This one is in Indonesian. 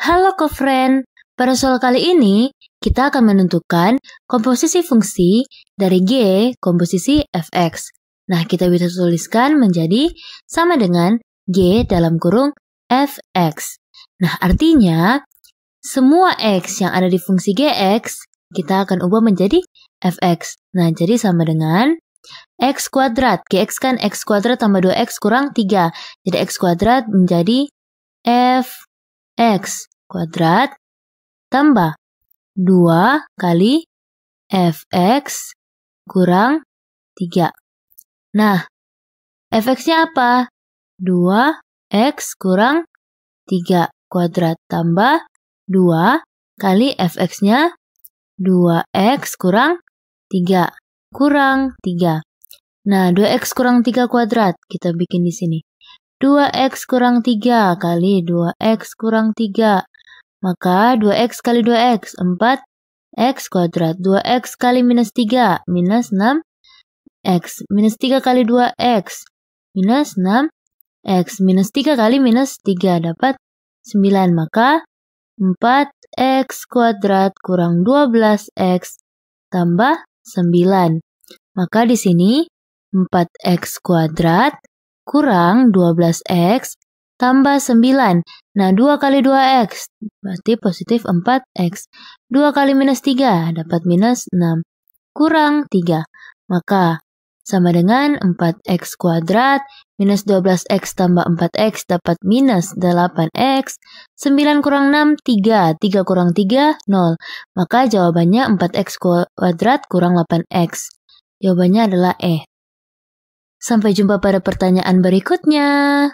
Halo kofren. pada soal kali ini kita akan menentukan komposisi fungsi dari G komposisi fx. Nah, kita bisa tuliskan menjadi sama dengan G dalam kurung fx. Nah, artinya semua x yang ada di fungsi gx kita akan ubah menjadi fx. Nah, jadi sama dengan x kuadrat. Gx kan x kuadrat tambah 2x kurang 3. Jadi x kuadrat menjadi f X kuadrat tambah 2 kali fx kurang 3. Nah, fx-nya apa? 2x kurang 3 kuadrat tambah 2 kali fx-nya 2x kurang 3 kurang 3. Nah, 2x kurang 3 kuadrat kita bikin di sini. 2x kurang 3 kali 2x kurang 3. Maka 2x kali 2x, 4. x kuadrat 2x kali minus 3, minus 6. x minus 3 kali 2x, minus 6. x minus 3 kali minus 3 dapat 9. Maka 4x kuadrat kurang 12x tambah 9. Maka di sini 4x kuadrat kurang 12x tambah 9. Nah, 2 kali 2x berarti positif 4x. 2 kali minus 3 dapat minus 6. Kurang 3. Maka sama dengan 4x kuadrat minus 12x tambah 4x dapat minus 8x. 9 kurang 6, 3. 3 kurang 3, 0. Maka jawabannya 4x kuadrat kurang 8x. Jawabannya adalah E. Sampai jumpa pada pertanyaan berikutnya.